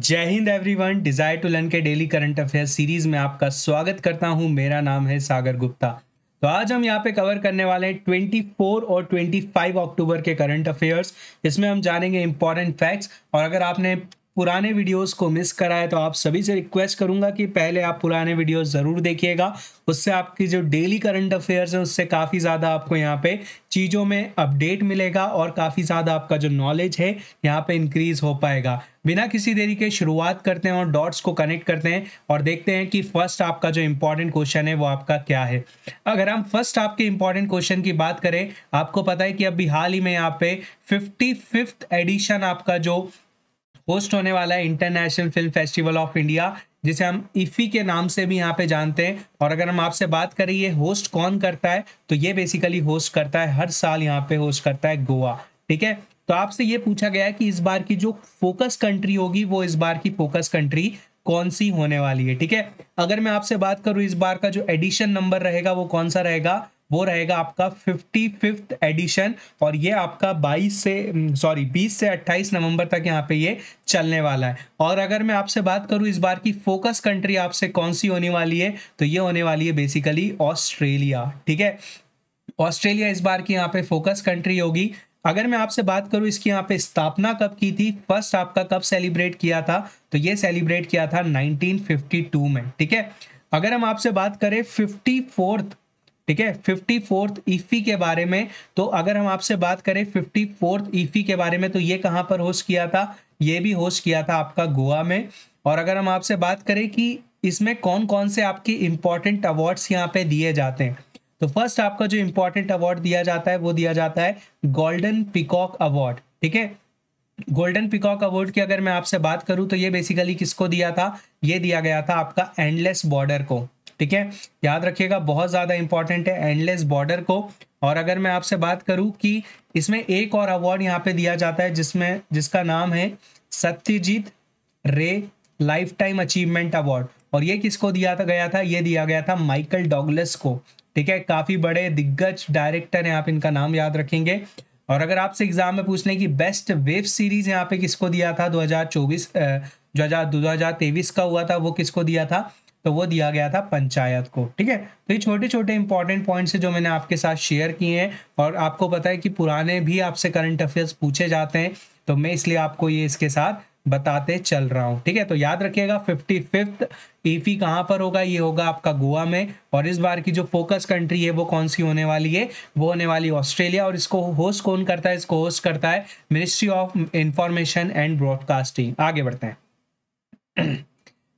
जय Hind everyone desire to learn के daily current affair series में आपका स्वागत करता हूं मेरा नाम है सागर गुप्ता तो आज हम यहाँ पे कवर करने वाले हैं 24 और 25 अक्टूबर के करंट अफेयर्स इसमें हम जानेंगे इंपॉर्टेंट फैक्ट्स और अगर आपने पुराने वीडियोस को मिस करा है तो आप सभी से रिक्वेस्ट करूंगा कि पहले आप पुराने वीडियोस ज़रूर देखिएगा उससे आपकी जो डेली करंट अफेयर्स है उससे काफ़ी ज़्यादा आपको यहाँ पे चीज़ों में अपडेट मिलेगा और काफ़ी ज़्यादा आपका जो नॉलेज है यहाँ पे इंक्रीज हो पाएगा बिना किसी देरी के शुरुआत करते हैं और डॉट्स को कनेक्ट करते हैं और देखते हैं कि फर्स्ट आपका जो इम्पोर्टेंट क्वेश्चन है वो आपका क्या है अगर हम फर्स्ट आपके इम्पोर्टेंट क्वेश्चन की बात करें आपको पता है कि अभी हाल ही में यहाँ पे फिफ्टी एडिशन आपका जो होस्ट होने वाला है international film festival of India जिसे हम इफ़ी के नाम से भी यहाँ पे जानते हैं और अगर हम आपसे बात करें ये होस्ट कौन करता है तो ये बेसिकली होस्ट करता है हर साल यहाँ पे होस्ट करता है गोवा ठीक है तो आपसे ये पूछा गया है कि इस बार की जो फोकस कंट्री होगी वो इस बार की फोकस कंट्री कौन सी होने वाली है ठीक है अगर मैं आपसे बात करूं इस बार का जो एडिशन नंबर रहेगा वो कौन सा रहेगा वो रहेगा आपका फिफ्टी फिफ्थ एडिशन और ये आपका 22 से हम्म, सॉरी 20 से 28 नवंबर तक यहाँ पे ये चलने वाला है और अगर मैं आपसे बात करूँ इस बार की फोकस कंट्री आपसे कौन सी होने वाली है तो ये होने वाली है बेसिकली ऑस्ट्रेलिया ठीक है ऑस्ट्रेलिया इस बार की यहाँ पे फोकस कंट्री होगी अगर मैं आपसे बात करूं इसकी यहाँ पे स्थापना कब की थी फर्स्ट आपका कब सेलिब्रेट किया था तो ये सेलिब्रेट किया था 1952 में ठीक है अगर हम आपसे बात करें फिफ्टी फोर्थ ठीक है फिफ्टी फोर्थ ईफी के बारे में तो अगर हम आपसे बात करें फिफ्टी फोर्थ ईफी के बारे में तो ये कहाँ पर होस्ट किया था ये भी होस्ट किया था आपका गोवा में और अगर हम आपसे बात करें कि इसमें कौन कौन से आपके इम्पॉर्टेंट अवार्ड्स यहाँ पे दिए जाते हैं तो फर्स्ट आपका जो इम्पोर्टेंट अवार्ड दिया जाता है वो दिया जाता है गोल्डन पिकॉक अवार्ड ठीक है गोल्डन पिकॉक अवार्ड की अगर मैं आपसे बात करूं तो ये बेसिकली किसको दिया था ये दिया गया था आपका एंडलेस बॉर्डर को ठीक है याद रखिएगा बहुत ज़्यादा इंपॉर्टेंट है एंडलेस बॉर्डर को और अगर मैं आपसे बात करूं कि इसमें एक और अवार्ड यहाँ पे दिया जाता है जिसमें जिसका नाम है सत्यजीत रे लाइफ टाइम अचीवमेंट अवार्ड और ये किसको दिया था गया था ये दिया गया था माइकल डॉगलस को ठीक है काफ़ी बड़े दिग्गज डायरेक्टर हैं आप इनका नाम याद रखेंगे और अगर आपसे एग्जाम में पूछ की कि बेस्ट वेब सीरीज यहाँ पे किसको दिया था 2024 हजार दो हजार का हुआ था वो किसको दिया था तो वो दिया गया था पंचायत को ठीक है तो ये छोटे छोटे इंपॉर्टेंट पॉइंट्स है जो मैंने आपके साथ शेयर किए हैं और आपको पता है कि पुराने भी आपसे करंट अफेयर्स पूछे जाते हैं तो मैं इसलिए आपको ये इसके साथ बताते चल रहा हूँ ठीक है तो याद रखिएगा फिफ्टी फिफ्थ ईफी कहाँ पर होगा ये होगा आपका गोवा में और इस बार की जो फोकस कंट्री है वो कौन सी होने वाली है वो होने वाली ऑस्ट्रेलिया और इसको होस्ट कौन करता है इसको होस्ट करता है ministry of information and broadcasting आगे बढ़ते हैं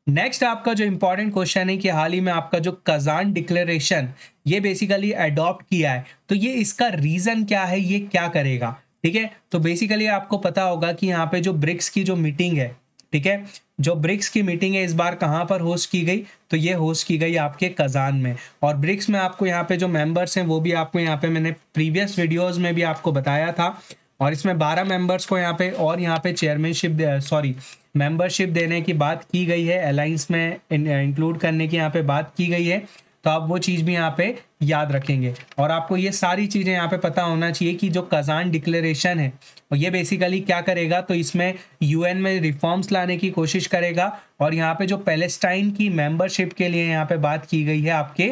नेक्स्ट आपका जो इम्पोर्टेंट क्वेश्चन है कि हाल ही में आपका जो कजान डिक्लेरेशन ये बेसिकली एडॉप्ट किया है तो ये इसका रीजन क्या है ये क्या करेगा ठीक है तो बेसिकली आपको पता होगा कि यहाँ पे जो ब्रिक्स की जो मीटिंग है ठीक है जो ब्रिक्स की मीटिंग है इस बार कहाँ पर होस्ट की गई तो ये होस्ट की गई आपके कजान में और ब्रिक्स में आपको यहाँ पे जो मेंबर्स हैं वो भी आपको यहाँ पे मैंने प्रीवियस वीडियोस में भी आपको बताया था और इसमें 12 मेंबर्स को यहाँ पे और यहाँ पे चेयरमैनशिप सॉरी मेंबरशिप देने की बात की गई है अलाइंस में इंक्लूड करने की यहाँ पे बात की गई है तो आप वो चीज़ भी यहाँ पे याद रखेंगे और आपको ये सारी चीज़ें यहाँ पे पता होना चाहिए कि जो कजान डिक्लेरेशन है और ये बेसिकली क्या करेगा तो इसमें यूएन में रिफॉर्म्स लाने की कोशिश करेगा और यहाँ पे जो पैलेस्टाइन की मेंबरशिप के लिए यहाँ पे बात की गई है आपके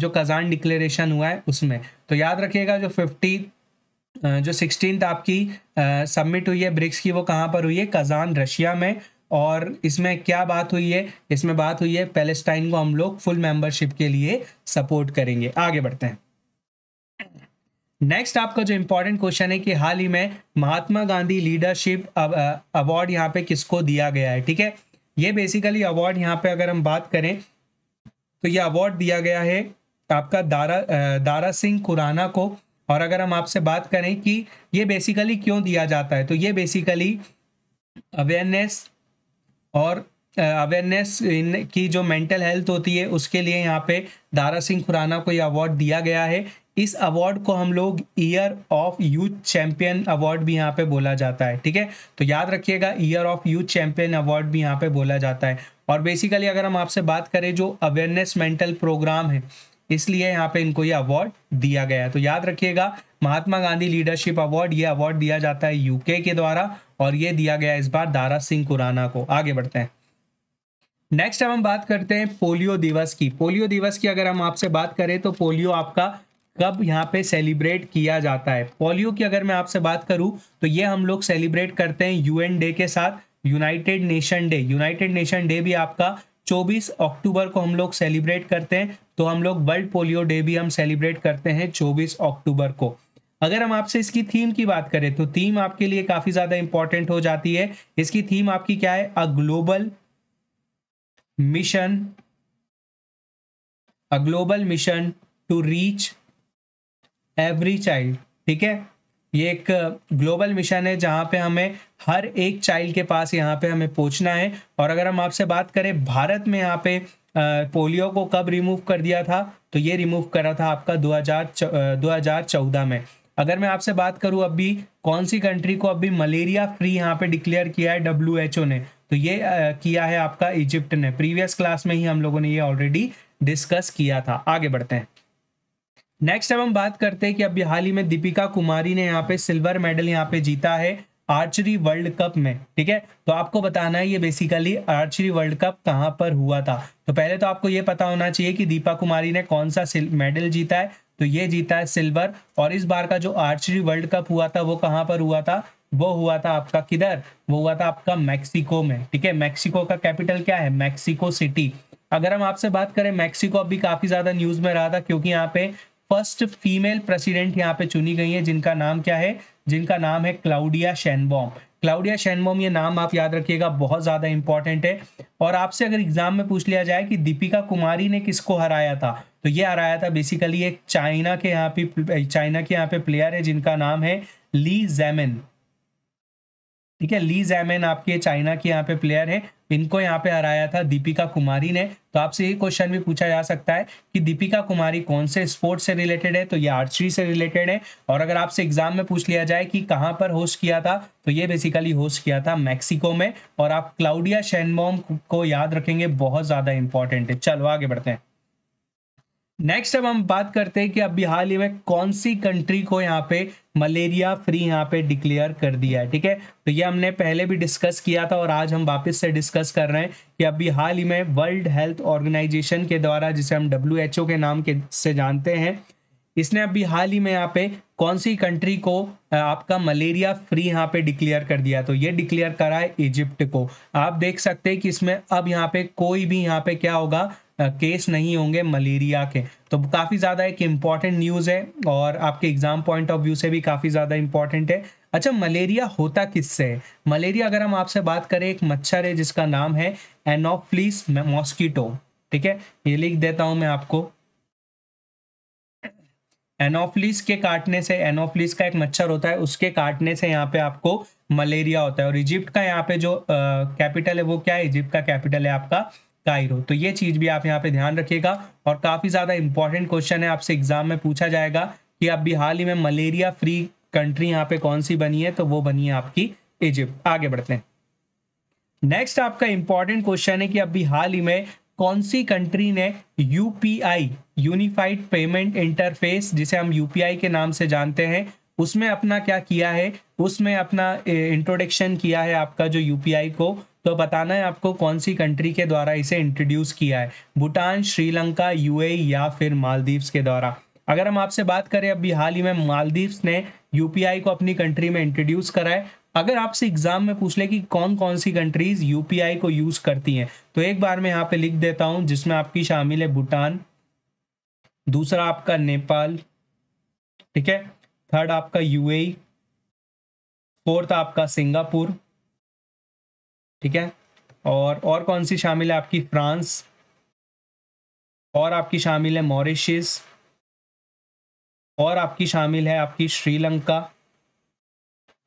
जो कजान डिक्लेरेशन हुआ है उसमें तो याद रखिएगा जो फिफ्टी जो सिक्सटीन आपकी सबमिट हुई है ब्रिक्स की वो कहाँ पर हुई है कजान रशिया में और इसमें क्या बात हुई है इसमें बात हुई है पैलेस्टाइन को हम लोग फुल मेंबरशिप के लिए सपोर्ट करेंगे आगे बढ़ते हैं नेक्स्ट आपका जो इंपॉर्टेंट क्वेश्चन है कि हाल ही में महात्मा गांधी लीडरशिप अवार्ड यहाँ पे किसको दिया गया है ठीक है ये बेसिकली अवार्ड यहाँ पे अगर हम बात करें तो ये अवार्ड दिया गया है आपका दारा दारा सिंह कुराना को और अगर हम आपसे बात करें कि ये बेसिकली क्यों दिया जाता है तो ये बेसिकली अवेयरनेस और अवेयरनेस की जो मेंटल हेल्थ होती है उसके लिए यहाँ पे दारा सिंह खुराना को ये अवार्ड दिया गया है इस अवार्ड को हम लोग year of youth champion award भी यहाँ पे बोला जाता है ठीक है तो याद रखिएगा year of youth champion award भी यहाँ पे बोला जाता है और बेसिकली अगर हम आपसे बात करें जो अवेयरनेस मेंटल प्रोग्राम है इसलिए यहाँ पे इनको ये अवार्ड दिया गया है तो याद रखिएगा महात्मा गांधी लीडरशिप अवार्ड ये अवार्ड दिया जाता है यूके के द्वारा और ये दिया गया इस बार दारा सिंह कुराना को आगे बढ़ते हैं नेक्स्ट अब हम बात करते हैं पोलियो दिवस की पोलियो दिवस की अगर हम आपसे बात करें तो पोलियो आपका कब यहाँ पे सेलिब्रेट किया जाता है पोलियो की अगर मैं आपसे बात करूं तो ये हम लोग सेलिब्रेट करते हैं यूएन डे के साथ United Nation day United Nation day भी आपका 24 अक्टूबर को हम लोग सेलिब्रेट करते हैं तो हम लोग वर्ल्ड पोलियो डे भी हम सेलिब्रेट करते हैं 24 अक्टूबर को अगर हम आपसे इसकी थीम की बात करें तो थीम आपके लिए काफी ज्यादा इंपॉर्टेंट हो जाती है इसकी थीम आपकी क्या है a global mission a global mission to reach every child ठीक है ये एक ग्लोबल मिशन है जहाँ पे हमें हर एक चाइल्ड के पास यहाँ पे हमें पहुँचना है और अगर हम आपसे बात करें भारत में यहाँ पे पोलियो को कब रिमूव कर दिया था तो ये रिमूव करा था आपका 2000 2014 में अगर मैं आपसे बात करूं अभी कौन सी कंट्री को अभी मलेरिया फ्री यहाँ पे डिक्लेयर किया है डब्ल्यू ने तो ये किया है आपका इजिप्ट ने प्रीवियस क्लास में ही हम लोगों ने ये ऑलरेडी डिस्कस किया था आगे बढ़ते हैं नेक्स्ट अब हम बात करते हैं कि अभी हाल ही में दीपिका कुमारी ने यहाँ पे सिल्वर मेडल यहाँ पे जीता है आर्चरी वर्ल्ड कप में ठीक है तो आपको बताना है ये बेसिकली आर्चरी वर्ल्ड कप कहाँ पर हुआ था तो पहले तो आपको ये पता होना चाहिए कि दीपा कुमारी ने कौन सा मेडल जीता है तो ये जीता है सिल्वर और इस बार का जो आर्चरी वर्ल्ड कप हुआ था वो कहाँ पर हुआ था वो हुआ था आपका किधर वो हुआ था आपका मैक्सिको में ठीक है मैक्सिको का कैपिटल क्या है मैक्सिको सिटी अगर हम आपसे बात करें मैक्सिको अभी काफी ज्यादा न्यूज में रहा था क्योंकि यहाँ पे फर्स्ट फीमेल प्रेसिडेंट यहाँ पे चुनी गई है जिनका नाम क्या है जिनका नाम है क्लाउडिया शैनबॉम क्लाउडिया शैनबॉम ये नाम आप याद रखिएगा बहुत ज़्यादा इंपॉर्टेंट है और आपसे अगर एग्जाम में पूछ लिया जाए कि दीपिका कुमारी ने किसको हराया था तो ये हराया था बेसिकली एक चाइना के यहाँ पे चाइना के यहाँ पे प्लेयर है जिनका नाम है ली जैमिन ठीक है ली जैमेन आपके चाइना के यहाँ पे प्लेयर है इनको यहाँ पे हराया था दीपिका कुमारी ने तो आपसे ये क्वेश्चन भी पूछा जा सकता है कि दीपिका कुमारी कौन से स्पोर्ट से रिलेटेड है तो ये आर्चरी से रिलेटेड है और अगर आपसे एग्जाम में पूछ लिया जाए कि कहाँ पर होस्ट किया था तो ये बेसिकली होस्ट किया था मैक्सिको में और आप क्लाउडिया शैनबॉम को याद रखेंगे बहुत ज़्यादा इंपॉर्टेंट है चलो आगे बढ़ते हैं नेक्स्ट अब हम बात करते हैं कि अभी हाल ही में कौन सी कंट्री को यहाँ पे मलेरिया फ्री यहाँ पे डिक्लेयर कर दिया है ठीक है तो ये हमने पहले भी डिस्कस किया था और आज हम वापस से डिस्कस कर रहे हैं कि अभी हाल ही में वर्ल्ड हेल्थ ऑर्गेनाइजेशन के द्वारा जिसे हम डब्ल्यू के नाम के से जानते हैं इसने अभी हाल ही में यहाँ पे कौन सी कंट्री को आपका मलेरिया फ्री यहाँ पे डिक्लेयर कर दिया तो ये डिक्लेयर करा है इजिप्ट को आप देख सकते हैं कि इसमें अब यहाँ पे कोई भी यहाँ पे क्या होगा केस नहीं होंगे मलेरिया के तो काफ़ी ज़्यादा एक इम्पॉर्टेंट न्यूज़ है और आपके एग्ज़ाम पॉइंट ऑफ व्यू से भी काफ़ी ज़्यादा इम्पॉर्टेंट है अच्छा मलेरिया होता किससे है मलेरिया अगर हम आपसे बात करें एक मच्छर है जिसका नाम है एनोफ्लिस मॉस्किटो ठीक है ये लिख देता हूँ मैं आपको एनोफ्लिस के काटने से एनोफ्लिस का एक मच्छर होता है उसके काटने से यहाँ पे आपको मलेरिया होता है और इजिप्ट का यहाँ पे जो कैपिटल है वो क्या है इजिप्ट का कैपिटल है आपका कायरो तो ये चीज़ भी आप यहाँ पे ध्यान रखिएगा और काफ़ी ज़्यादा इंपॉर्टेंट क्वेश्चन है आपसे एग्जाम में पूछा जाएगा कि अभी हाल ही में मलेरिया फ्री कंट्री यहाँ पे कौन सी बनी है तो वो बनी है आपकी इजिप्ट आगे बढ़ते हैं नेक्स्ट आपका इंपॉर्टेंट क्वेश्चन है कि अभी हाल ही में कौन सी कंट्री ने यूपीआई यूनिफाइड पेमेंट इंटरफेस जिसे हम यूपीआई के नाम से जानते हैं उसमें अपना क्या किया है उसमें अपना इंट्रोडक्शन किया है आपका जो यूपीआई को तो बताना है आपको कौन सी कंट्री के द्वारा इसे इंट्रोड्यूस किया है भूटान श्रीलंका यूएई e या फिर मालदीव्स के द्वारा अगर हम आपसे बात करें अभी हाल ही में मालदीव्स ने यूपीआई को अपनी कंट्री में इंट्रोड्यूस करा है अगर आपसे एग्जाम में पूछ ले कि कौन कौन सी कंट्रीज यूपीआई को यूज करती हैं तो एक बार मैं यहाँ पे लिख देता हूं जिसमें आपकी शामिल है भूटान दूसरा आपका नेपाल ठीक है थर्ड आपका यूएई फोर्थ e, आपका सिंगापुर ठीक है और और कौन सी शामिल है आपकी फ्रांस और आपकी शामिल है मॉरिशस और आपकी शामिल है आपकी श्रीलंका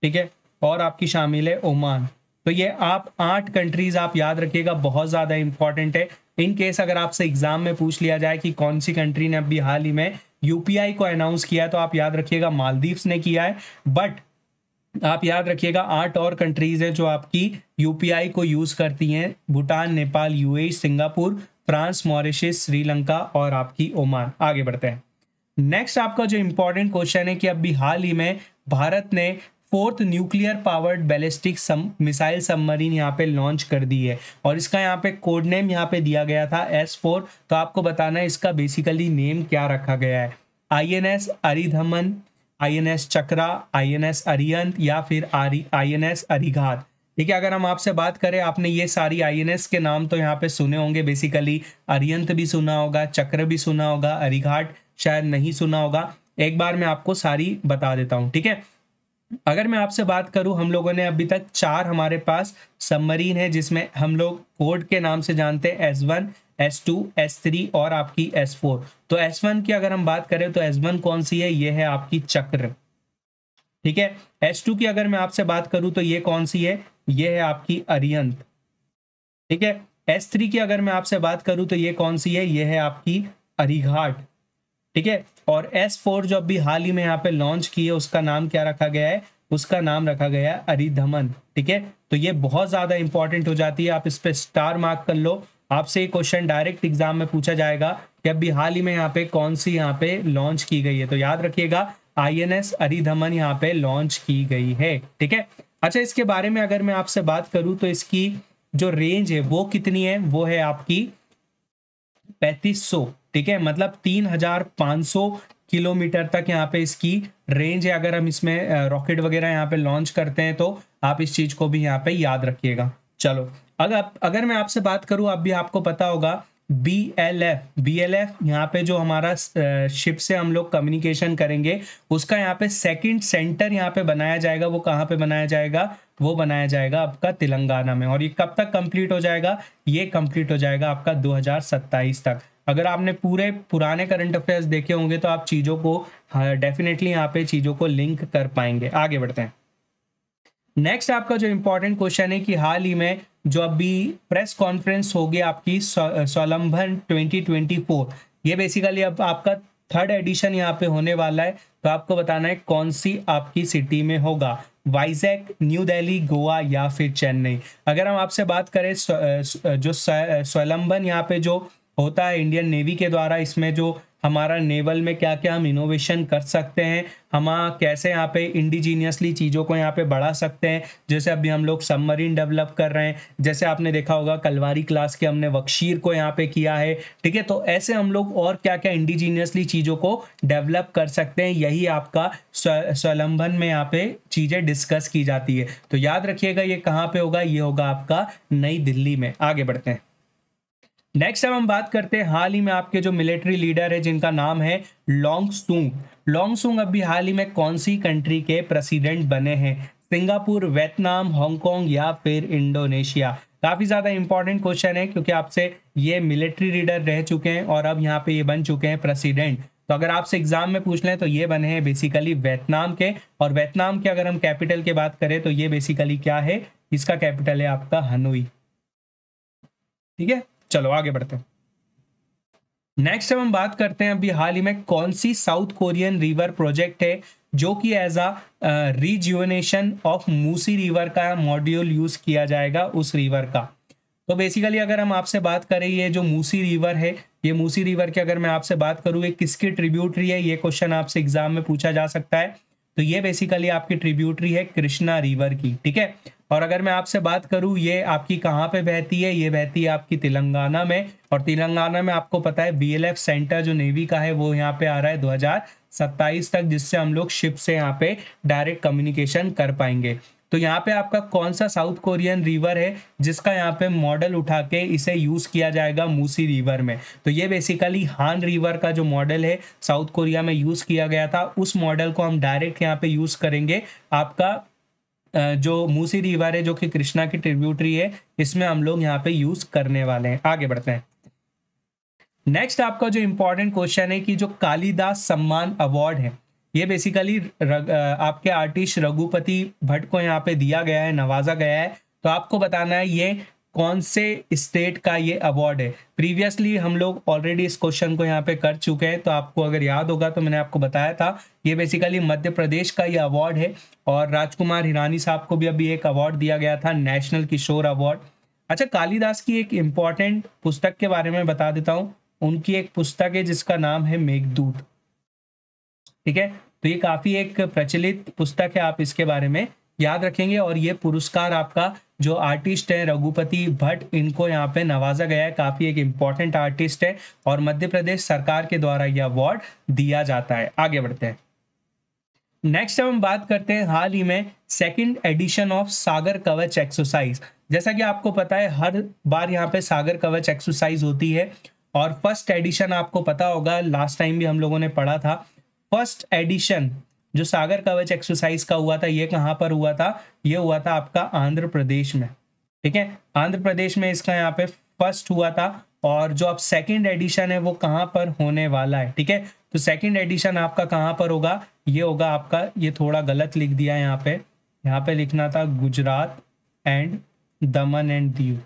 ठीक है और आपकी शामिल है ओमान तो ये आप आठ कंट्रीज आप याद रखिएगा बहुत ज़्यादा इंपॉर्टेंट है इन केस अगर आपसे एग्जाम में पूछ लिया जाए कि कौन सी कंट्री ने अभी हाल ही में यूपीआई को अनाउंस किया है तो आप याद रखिएगा मालदीव्स ने किया है बट आप याद रखिएगा आठ और कंट्रीज हैं जो आपकी यूपीआई को यूज करती हैं Bhutan Nepal UAE e, Singapore France Mauritius Sri Lanka और आपकी ओमान आगे बढ़ते हैं नेक्स्ट आपका जो इंपॉर्टेंट क्वेश्चन है कि अभी हाल ही में भारत ने फोर्थ न्यूक्लियर पावर्ड बैलिस्टिक सम, मिसाइल सबमरीन यहाँ पे लॉन्च कर दी है और इसका यहाँ पे कोड नेम यहाँ पे दिया गया था एस फोर तो आपको बताना है इसका बेसिकली नेम क्या रखा गया है I N S Aridhaman I N S Chakra I N S Arihant या फिर आई एन एस अरिघात ठीक है अगर हम आपसे बात करें आपने ये सारी आईएनएस के नाम तो यहाँ पे सुने होंगे बेसिकली अरियंत भी सुना होगा चक्र भी सुना होगा अरिघाट शायद नहीं सुना होगा एक बार मैं आपको सारी बता देता हूँ ठीक है अगर मैं आपसे बात करूं हम लोगों ने अभी तक चार हमारे पास सबमरीन है जिसमें हम लोग कोड के नाम से जानते हैं एस वन S2, S3 और आपकी S4 तो S1 की अगर हम बात करें तो S1 कौन सी है ये है आपकी चक्र ठीक है S2 की अगर मैं आपसे बात करूं तो ये कौन सी है ये है आपकी अरियंत ठीक है S3 की अगर मैं आपसे बात करूं तो ये कौन सी है ये है आपकी अरिघाट ठीक है और S4 जो अभी हाल ही में यहाँ पे लॉन्च की है उसका नाम क्या रखा गया है उसका नाम रखा गया है अरिधमन ठीक है तो ये बहुत ज्यादा इंपॉर्टेंट हो जाती है आप इस पर स्टार मार्क कर लो आपसे ये क्वेश्चन डायरेक्ट एग्जाम में पूछा जाएगा कि अभी हाल ही में यहाँ पे कौन सी यहाँ पे लॉन्च की गई है तो याद रखिएगा आई एन एस अरिधमन यहाँ पे लॉन्च की गई है ठीक है अच्छा इसके बारे में अगर मैं आपसे बात करूं तो इसकी जो रेंज है वो कितनी है वो है आपकी सौ ठीक है मतलब तीन हजार पांच सौ किलोमीटर तक यहाँ पे इसकी रेंज है अगर हम इसमें रॉकेट वगैरह यहाँ पे लॉन्च करते हैं तो आप इस चीज को भी यहाँ पे याद रखिएगा चलो अगर अगर मैं आपसे बात करूँ आप भी आपको पता होगा B L F B L F यहाँ पे जो हमारा शिप से हम लोग कम्युनिकेशन करेंगे उसका यहाँ पे सेकंड सेंटर यहाँ पे बनाया जाएगा वो कहाँ पे बनाया जाएगा वो बनाया जाएगा आपका तेलंगाना में और ये कब तक कंप्लीट हो जाएगा ये कंप्लीट हो जाएगा आपका 2027 तक अगर आपने पूरे पुराने करंट अफेयर्स देखे होंगे तो आप चीज़ों को डेफिनेटली हाँ, यहाँ पे चीज़ों को लिंक कर पाएंगे आगे बढ़ते हैं नेक्स्ट आपका जो इम्पोर्टेंट क्वेश्चन है कि हाल ही में जो अभी प्रेस कॉन्फ्रेंस होगी आपकी स्वलंबन 2024 ये बेसिकली अब आपका थर्ड एडिशन यहाँ पे होने वाला है तो आपको बताना है कौन सी आपकी सिटी में होगा वाइजैक न्यू दिल्ली गोवा या फिर चेन्नई अगर हम आपसे बात करें जो स्वलंबन यहाँ पे जो होता है इंडियन नेवी के द्वारा इसमें जो हमारा नेवल में क्या क्या हम इनोवेशन कर सकते हैं हम कैसे यहाँ पे इंडिजीनियसली चीज़ों को यहाँ पे बढ़ा सकते हैं जैसे अभी हम लोग सबमरीन डेवलप कर रहे हैं जैसे आपने देखा होगा कलवारी क्लास के हमने वक्शीर को यहाँ पे किया है ठीक है तो ऐसे हम लोग और क्या क्या इंडिजीनियसली चीज़ों को डेवलप कर सकते हैं यही आपका स्वलंबन में यहाँ पे चीज़ें डिस्कस की जाती है तो याद रखिएगा ये कहाँ पर होगा ये होगा आपका नई दिल्ली में आगे बढ़ते हैं नेक्स्ट अब हम बात करते हैं हाल ही में आपके जो मिलिट्री लीडर है जिनका नाम है लॉन्ग सूंग लॉन्ग सूंग अभी हाल ही में कौन सी कंट्री के प्रेसिडेंट बने हैं सिंगापुर वियतनाम हांगकॉन्ग या फिर इंडोनेशिया काफ़ी ज़्यादा इंपॉर्टेंट क्वेश्चन है क्योंकि आपसे ये मिलिट्री लीडर रह चुके हैं और अब यहाँ पे ये बन चुके हैं प्रेसिडेंट तो अगर आपसे एग्जाम में पूछ लें तो ये बने हैं बेसिकली वियतनाम के और वियतनाम के अगर हम कैपिटल की बात करें तो ये बेसिकली क्या है इसका कैपिटल है आपका हनोई ठीक है चलो आगे बढ़ते हैं नेक्स्ट हम बात करते हैं अभी हाल ही में कौन सी साउथ कोरियन रिवर प्रोजेक्ट है जो कि as a rejuvenation of Musi river का मॉड्यूल यूज किया जाएगा उस रिवर का तो बेसिकली अगर हम आपसे बात करें ये जो मूसी रिवर है ये मूसी रिवर की अगर मैं आपसे बात करूँ ये किसकी ट्रिब्यूटरी है ये क्वेश्चन आपसे एग्जाम में पूछा जा सकता है तो ये बेसिकली आपकी ट्रिब्यूटरी है कृष्णा रिवर की ठीक है और अगर मैं आपसे बात करूं ये आपकी कहाँ पे बहती है ये बहती है आपकी तेलंगाना में और तेलंगाना में आपको पता है बीएलएफ सेंटर जो नेवी का है वो यहाँ पे आ रहा है 2027 तक जिससे हम लोग शिप से यहाँ पे डायरेक्ट कम्युनिकेशन कर पाएंगे तो यहाँ पे आपका कौन सा साउथ कोरियन रिवर है जिसका यहाँ पे मॉडल उठा के इसे यूज किया जाएगा मूसी रिवर में तो ये बेसिकली हान रिवर का जो मॉडल है साउथ कोरिया में यूज किया गया था उस मॉडल को हम डायरेक्ट यहाँ पे यूज करेंगे आपका जो मूसी रिवर है जो कि कृष्णा की ट्रिब्यूटरी है इसमें हम लोग यहाँ पे यूज करने वाले हैं आगे बढ़ते हैं नेक्स्ट आपका जो इम्पोर्टेंट क्वेश्चन है कि जो कालिदास सम्मान अवार्ड है ये बेसिकली आपके आर्टिस्ट रघुपति भट्ट को यहाँ पे दिया गया है नवाजा गया है तो आपको बताना है ये कौन से स्टेट का ये अवार्ड है प्रीवियसली हम लोग ऑलरेडी इस क्वेश्चन को यहाँ पे कर चुके हैं तो आपको अगर याद होगा तो मैंने आपको बताया था ये बेसिकली मध्य प्रदेश का ये अवार्ड है और राजकुमार हिरानी साहब को भी अभी एक अवार्ड दिया गया था नेशनल किशोर अवार्ड अच्छा कालिदास की एक इम्पॉर्टेंट पुस्तक के बारे में बता देता हूँ उनकी एक पुस्तक है जिसका नाम है मेघदूत ठीक है तो ये काफी एक प्रचलित पुस्तक है आप इसके बारे में याद रखेंगे और ये पुरस्कार आपका जो आर्टिस्ट है रघुपति भट्ट इनको यहाँ पे नवाजा गया है काफी एक इम्पॉर्टेंट आर्टिस्ट है और मध्य प्रदेश सरकार के द्वारा यह अवार्ड दिया जाता है आगे बढ़ते हैं नेक्स्ट हम बात करते हैं हाल ही में सेकंड एडिशन ऑफ सागर कवच एक्सरसाइज जैसा कि आपको पता है हर बार यहाँ पे सागर कवच एक्सरसाइज होती है और फर्स्ट एडिशन आपको पता होगा लास्ट टाइम भी हम लोगों ने पढ़ा था फर्स्ट एडिशन जो सागर कवच एक्सरसाइज का हुआ था ये कहाँ पर हुआ था ये हुआ था आपका आंध्र प्रदेश में ठीक है आंध्र प्रदेश में इसका यहाँ पे फर्स्ट हुआ था और जो आप सेकंड एडिशन है वो कहाँ पर होने वाला है ठीक है तो सेकंड एडिशन आपका कहाँ पर होगा ये होगा आपका ये थोड़ा गलत लिख दिया यहाँ पे यहाँ पे लिखना था गुजरात एंड दमन एंड दीव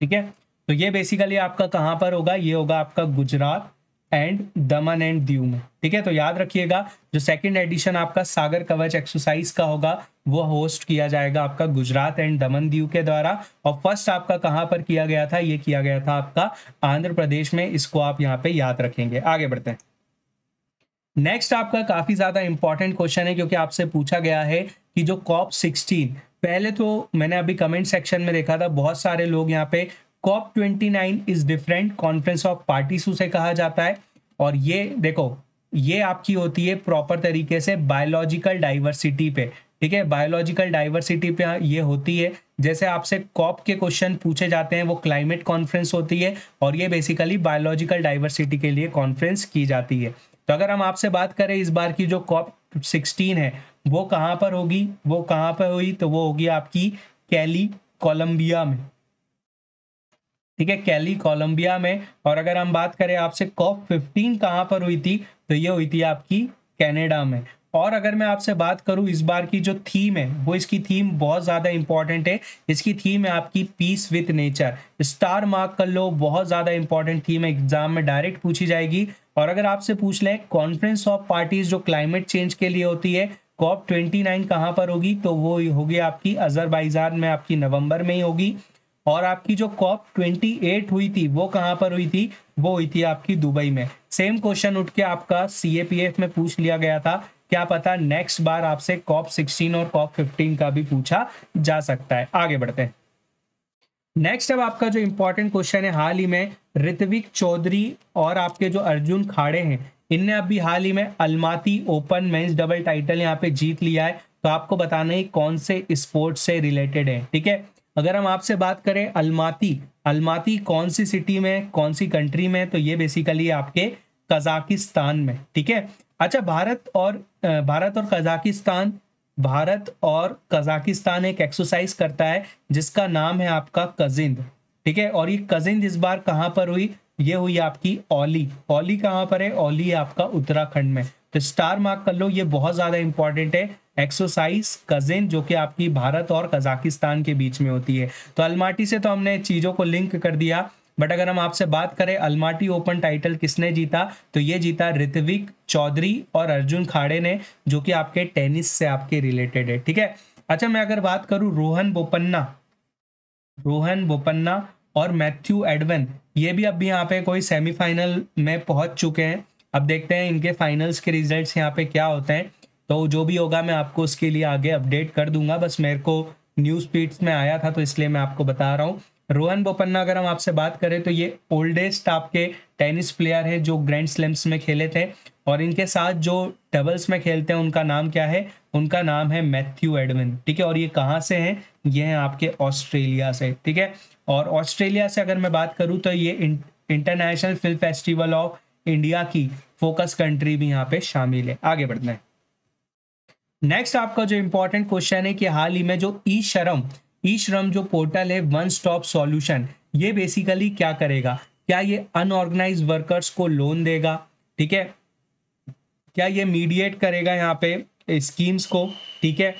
ठीक है तो ये बेसिकली आपका कहाँ पर होगा ये होगा आपका गुजरात एंड दमन एंड दीव में ठीक है तो याद रखिएगा जो सेकंड एडिशन आपका सागर कवच एक्सरसाइज का होगा वो होस्ट किया जाएगा आपका गुजरात एंड दमन दीव के द्वारा और फर्स्ट आपका कहां पर किया गया था ये किया गया था आपका आंध्र प्रदेश में इसको आप यहाँ पे याद रखेंगे आगे बढ़ते हैं नेक्स्ट आपका काफी ज्यादा इंपॉर्टेंट क्वेश्चन है क्योंकि आपसे पूछा गया है कि जो कॉप सिक्सटीन पहले तो मैंने अभी कमेंट सेक्शन में देखा था बहुत सारे लोग यहाँ पे COP twenty nine is different conference of parties उसे कहा जाता है और ये देखो ये आपकी होती है प्रॉपर तरीके से बायोलॉजिकल डाइवर्सिटी पे ठीक है बायोलॉजिकल डाइवर्सिटी पे हाँ, ये होती है जैसे आपसे कॉप के क्वेश्चन पूछे जाते हैं वो क्लाइमेट कॉन्फ्रेंस होती है और ये बेसिकली बायोलॉजिकल डाइवर्सिटी के लिए कॉन्फ्रेंस की जाती है तो अगर हम आपसे बात करें इस बार की जो कॉप सिक्सटीन है वो कहाँ पर होगी वो कहाँ पर हुई तो वो होगी आपकी कैली कोलंबिया में ठीक है कैली कोलंबिया में और अगर हम बात करें आपसे कॉप फिफ्टीन कहाँ पर हुई थी तो ये हुई थी आपकी कैनेडा में और अगर मैं आपसे बात करूं इस बार की जो थीम है वो इसकी थीम बहुत ज़्यादा इंपॉर्टेंट है इसकी थीम है आपकी peace with nature star mark कर लो बहुत ज़्यादा इंपॉर्टेंट थीम है एग्जाम में डायरेक्ट पूछी जाएगी और अगर आपसे पूछ लें कॉन्फ्रेंस ऑफ पार्टीज जो क्लाइमेट चेंज के लिए होती है कॉप ट्वेंटी नाइन कहाँ पर होगी तो वो होगी आपकी अजहरबाइजान में आपकी नवंबर में ही होगी और आपकी जो कॉप 28 हुई थी वो कहाँ पर हुई थी वो हुई थी आपकी दुबई में सेम क्वेश्चन उठ के आपका सीएपीएफ में पूछ लिया गया था क्या पता नेक्स्ट बार आपसे कॉप 16 और कॉप 15 का भी पूछा जा सकता है आगे बढ़ते हैं नेक्स्ट अब आपका जो इंपॉर्टेंट क्वेश्चन है हाल ही में ऋत्विक चौधरी और आपके जो अर्जुन खाड़े हैं इनने अभी हाल ही में Almaty open men's double title यहाँ पे जीत लिया है तो आपको बताना है कौन से स्पोर्ट से रिलेटेड है ठीक है अगर हम आपसे बात करें अलमाती अलमाती कौन सी सिटी में कौन सी कंट्री में तो ये बेसिकली आपके कजाकिस्तान में ठीक है अच्छा भारत और भारत और कजाकिस्तान भारत और कजाकिस्तान एक एक्सरसाइज करता है जिसका नाम है आपका कजिंद ठीक है और ये कजिंद इस बार कहाँ पर हुई ये हुई आपकी ओली ओली कहाँ पर है ओली आपका उत्तराखंड में तो स्टार मार्क कर लो ये बहुत ज़्यादा इंपॉर्टेंट है एक्सरसाइज कजिन जो कि आपकी भारत और कजाकिस्तान के बीच में होती है तो अलमाटी से तो हमने चीज़ों को लिंक कर दिया बट अगर हम आपसे बात करें अलमाटी ओपन टाइटल किसने जीता तो ये जीता ऋत्विक चौधरी और अर्जुन खाड़े ने जो कि आपके टेनिस से आपके रिलेटेड है ठीक है अच्छा मैं अगर बात करूं रोहन बोपन्ना रोहन बोपन्ना और मैथ्यू एडवन ये भी अभी यहाँ पे कोई सेमीफाइनल में पहुंच चुके हैं अब देखते हैं इनके फाइनल्स के रिजल्ट्स यहाँ पे क्या होते हैं तो जो भी होगा मैं आपको उसके लिए आगे अपडेट कर दूंगा बस मेरे को न्यूज़ फीड्स में आया था तो इसलिए मैं आपको बता रहा हूँ रोहन बोपन्ना अगर हम आपसे बात करें तो ये ओल्डेस्ट आपके टेनिस प्लेयर है जो ग्रैंड स्लैम्स में खेले थे और इनके साथ जो डबल्स में खेलते हैं उनका नाम क्या है उनका नाम है मैथ्यू एडविन ठीक है और ये कहाँ से हैं ये हैं आपके ऑस्ट्रेलिया से ठीक है और ऑस्ट्रेलिया से अगर मैं बात करूँ तो ये international film festival of India की फोकस कंट्री भी यहाँ पे शामिल है आगे बढ़ते हैं नेक्स्ट आपका जो इंपॉर्टेंट क्वेश्चन है कि हाल ही में जो ई श्रम ई श्रम जो पोर्टल है वन स्टॉप सॉल्यूशन ये बेसिकली क्या करेगा क्या ये अनऑर्गेनाइज वर्कर्स को लोन देगा ठीक है क्या ये मीडिएट करेगा यहाँ पे स्कीम्स को ठीक है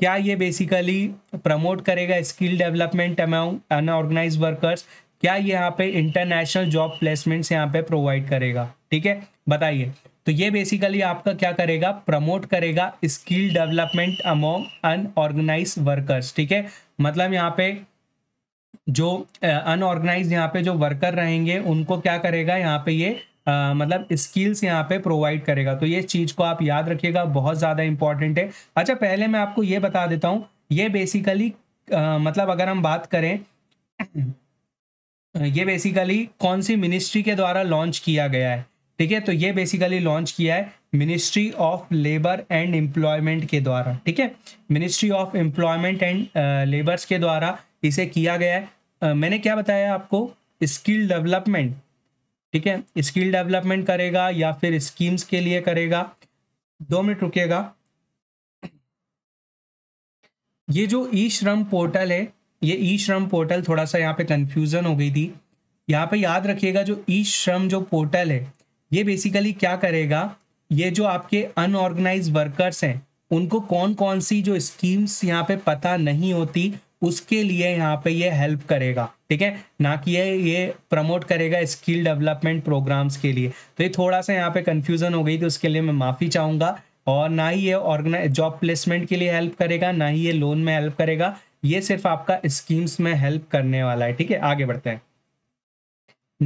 क्या ये बेसिकली प्रमोट करेगा skill development amount unorganised workers क्या यहाँ पे इंटरनेशनल जॉब प्लेसमेंट्स यहाँ पे प्रोवाइड करेगा ठीक है बताइए तो ये बेसिकली आपका क्या करेगा प्रमोट करेगा skill development among unorganised workers ठीक है मतलब यहाँ पे जो अनऑर्गेनाइज यहाँ पे जो वर्कर रहेंगे उनको क्या करेगा यहाँ पे ये आ, मतलब स्किल्स यहाँ पे प्रोवाइड करेगा तो ये चीज़ को आप याद रखिएगा बहुत ज़्यादा इंपॉर्टेंट है अच्छा पहले मैं आपको ये बता देता हूँ ये बेसिकली मतलब अगर हम बात करें ये बेसिकली कौन सी मिनिस्ट्री के द्वारा लॉन्च किया गया है ठीक है तो ये बेसिकली लॉन्च किया है ministry of labour and employment के द्वारा ठीक है ministry of employment and labours के द्वारा इसे किया गया है uh, मैंने क्या बताया आपको स्किल डेवलपमेंट ठीक है स्किल डेवलपमेंट करेगा या फिर स्कीम्स के लिए करेगा दो मिनट रुकेगा ये जो ई श्रम पोर्टल है ये ई श्रम पोर्टल थोड़ा सा यहाँ पे कन्फ्यूज़न हो गई थी यहाँ पे याद रखिएगा जो ई श्रम जो पोर्टल है ये बेसिकली क्या करेगा ये जो आपके अनऑर्गेनाइज वर्कर्स हैं उनको कौन कौन सी जो स्कीम्स यहाँ पे पता नहीं होती उसके लिए यहाँ पे ये हेल्प करेगा ठीक है ना कि ये ये प्रमोट करेगा स्किल डेवलपमेंट प्रोग्राम्स के लिए तो ये थोड़ा सा यहाँ पे कन्फ्यूज़न हो गई थी उसके लिए मैं माफ़ी चाहूंगा और ना ही ये ऑर्गेनाइज जॉब प्लेसमेंट के लिए हेल्प करेगा ना ही ये लोन में हेल्प करेगा ये सिर्फ आपका स्कीम्स में हेल्प करने वाला है ठीक है आगे बढ़ते हैं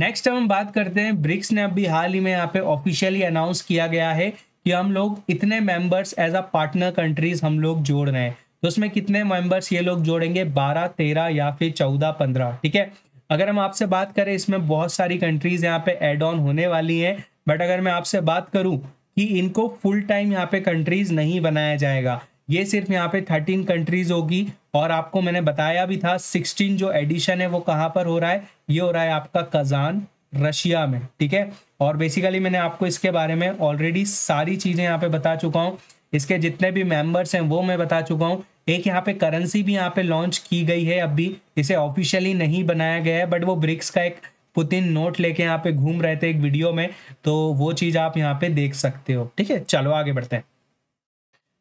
नेक्स्ट हम बात करते हैं ब्रिक्स ने अभी हाल ही में यहाँ पे ऑफिशियली अनाउंस किया गया है कि हम लोग इतने members as a partner countries हम लोग जोड़ रहे हैं तो उसमें कितने मेंबर्स ये लोग जोड़ेंगे बारह तेरह या फिर चौदह पंद्रह ठीक है अगर हम आपसे बात करें इसमें बहुत सारी कंट्रीज यहाँ पे एड ऑन होने वाली हैं बट अगर मैं आपसे बात करूं कि इनको फुल टाइम यहाँ पे कंट्रीज नहीं बनाया जाएगा ये सिर्फ यहाँ पे थर्टीन कंट्रीज होगी और आपको मैंने बताया भी था 16 जो एडिशन है वो कहाँ पर हो रहा है ये हो रहा है आपका कजान रशिया में ठीक है और बेसिकली मैंने आपको इसके बारे में ऑलरेडी सारी चीज़ें यहाँ पे बता चुका हूँ इसके जितने भी मेंबर्स हैं वो मैं बता चुका हूँ एक यहाँ पे करेंसी भी यहाँ पे लॉन्च की गई है अभी इसे ऑफिशियली नहीं बनाया गया है बट वो ब्रिक्स का एक पुतिन नोट लेके यहाँ पे घूम रहे थे एक वीडियो में तो वो चीज़ आप यहाँ पे देख सकते हो ठीक है चलो आगे बढ़ते हैं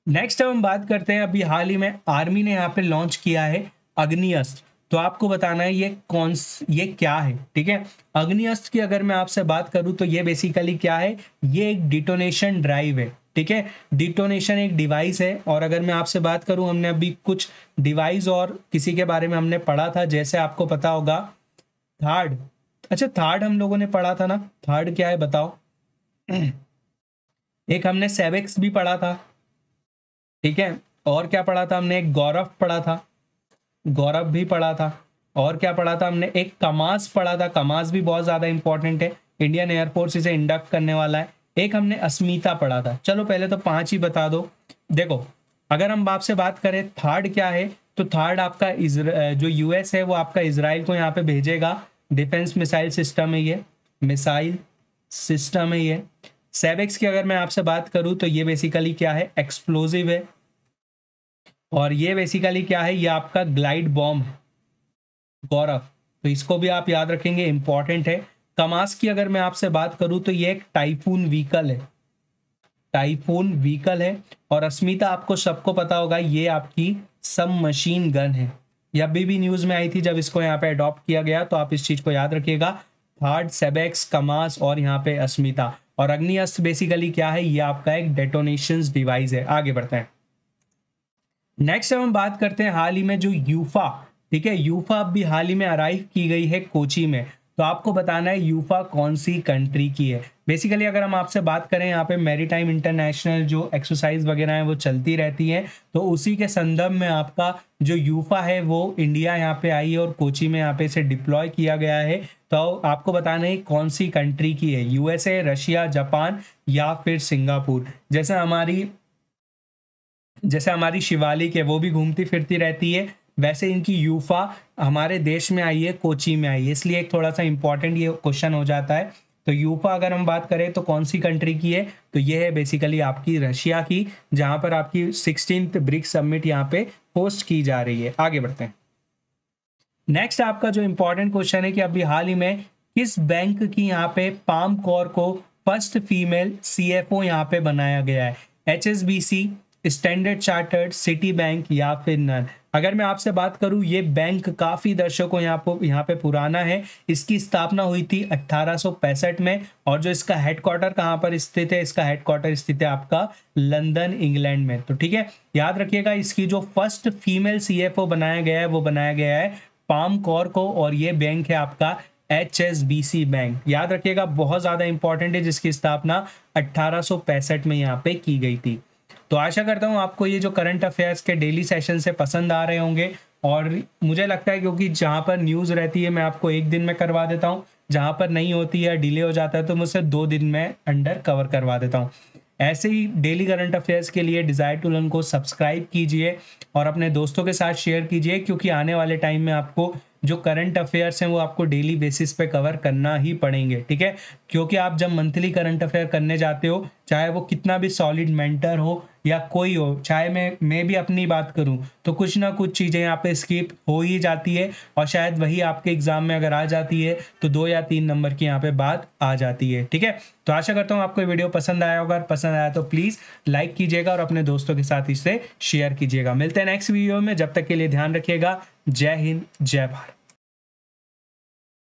नेक्स्ट हम बात करते हैं अभी हाल ही में आर्मी ने यहाँ पे लॉन्च किया है अग्नि अस्त्र तो आपको बताना है ये कौन ये क्या है ठीक है अग्नि अस्त्र की अगर मैं आपसे बात करूं तो ये बेसिकली क्या है ये एक डिटोनेशन ड्राइव है ठीक है डिटोनेशन एक डिवाइस है और अगर मैं आपसे बात करूं हमने अभी कुछ डिवाइस और किसी के बारे में हमने पढ़ा था जैसे आपको पता होगा थर्ड अच्छा थर्ड हम लोगों ने पढ़ा था ना थर्ड क्या है बताओ एक हमने सेवेक्स भी पढ़ा था ठीक है और क्या पढ़ा था हमने एक गौरव पढ़ा था गौरव भी पढ़ा था और क्या पढ़ा था हमने एक कमास पढ़ा था कमास भी बहुत ज़्यादा इंपॉर्टेंट है इंडियन एयरफोर्स इसे इंडक्ट करने वाला है एक हमने अस्मिता पढ़ा था चलो पहले तो पांच ही बता दो देखो अगर हम आपसे बात करें थर्ड क्या है तो थर्ड आपका जो यूएस है वो आपका इसराइल को यहाँ पे भेजेगा डिफेंस मिसाइल सिस्टम है ये मिसाइल सिस्टम है ये सेवेक्स की अगर मैं आपसे बात करूं तो ये बेसिकली क्या है एक्सप्लोजिव है और ये बेसिकली क्या है ये आपका ग्लाइड बॉम्ब गौरव तो इसको भी आप याद रखेंगे इंपॉर्टेंट है कमास की अगर मैं आपसे बात करूं तो ये एक टाइफून व्हीकल है टाइफून व्हीकल है और अस्मिता आपको सबको पता होगा ये आपकी सब मशीन गन है यह अभी भी न्यूज़ में आई थी जब इसको यहाँ पे अडॉप्ट किया गया तो आप इस चीज़ को याद रखिएगा थार्ड सेबेक्स कमास और यहाँ पे अस्मिता और अग्नि अस्त्र बेसिकली क्या है ये आपका एक डेटोनेशन डिवाइस है आगे बढ़ते हैं नेक्स्ट अब हम बात करते हैं हाल ही में जो यूफा ठीक है यूफा अब भी हाल ही में अराइव की गई है कोची में तो आपको बताना है यूफा कौन सी कंट्री की है बेसिकली अगर हम आपसे बात करें यहाँ पे मेरी टाइम इंटरनेशनल जो एक्सरसाइज वगैरह है वो चलती रहती है तो उसी के संदर्भ में आपका जो यूफा है वो इंडिया यहाँ पे आई है और कोची में यहाँ पे इसे डिप्लॉय किया गया है तो आपको बताना है कौन सी कंट्री की है यूएसए रशिया जापान या फिर सिंगापुर जैसे हमारी जैसे हमारी शिवालिक है वो भी घूमती फिरती रहती है वैसे इनकी यूफा हमारे देश में आई है कोची में आई है इसलिए एक थोड़ा सा इंपॉर्टेंट ये क्वेश्चन हो जाता है तो यूफा अगर हम बात करें तो कौन सी कंट्री की है तो ये है बेसिकली आपकी रशिया की जहां पर आपकी सिक्सटीन ब्रिक्स सबमिट यहाँ पे होस्ट की जा रही है आगे बढ़ते हैं नेक्स्ट आपका जो इंपॉर्टेंट क्वेश्चन है कि अभी हाल ही में किस बैंक की यहाँ पे पाम कौर को फर्स्ट फीमेल ओ यहाँ पे बनाया गया है H S B C standard chartered city bank या फिर नन अगर मैं आपसे बात करूं ये बैंक काफ़ी दर्शकों यहाँ पर यहाँ पे पुराना है इसकी स्थापना हुई थी 1865 में और जो इसका हेडक्वार्टर कहाँ पर स्थित है इसका हेडक्वार्टर स्थित है आपका लंदन इंग्लैंड में तो ठीक है याद रखिएगा इसकी जो फर्स्ट फीमेल सी बनाया गया है वो बनाया गया है पाम कौर को और ये बैंक है आपका H S B C bank याद रखिएगा बहुत ज़्यादा इंपॉर्टेंट है जिसकी स्थापना अट्ठारह में यहाँ पे की गई थी तो आशा करता हूँ आपको ये जो करंट अफेयर्स के डेली सेशन से पसंद आ रहे होंगे और मुझे लगता है क्योंकि जहाँ पर न्यूज़ रहती है मैं आपको एक दिन में करवा देता हूँ जहाँ पर नहीं होती है डिले हो जाता है तो मुझसे दो दिन में अंडर कवर करवा देता हूँ ऐसे ही डेली करंट अफेयर्स के लिए डिज़ायर टू लर्न को सब्सक्राइब कीजिए और अपने दोस्तों के साथ शेयर कीजिए क्योंकि आने वाले टाइम में आपको जो करंट अफेयर्स हैं वो आपको डेली बेसिस पे कवर करना ही पड़ेंगे ठीक है क्योंकि आप जब मंथली करंट अफेयर करने जाते हो चाहे वो कितना भी सॉलिड मेंटर हो या कोई हो चाहे मैं मैं भी अपनी बात करूं तो कुछ ना कुछ चीज़ें यहाँ पे स्किप हो ही जाती है और शायद वही आपके एग्जाम में अगर आ जाती है तो दो या तीन नंबर की यहाँ पे बात आ जाती है ठीक है तो आशा करता हूँ आपको वीडियो पसंद आया होगा पसंद आया तो प्लीज़ लाइक कीजिएगा और अपने दोस्तों के साथ इसे शेयर कीजिएगा मिलते हैं नेक्स्ट वीडियो में जब तक के लिए ध्यान रखिएगा जय हिंद जय भारत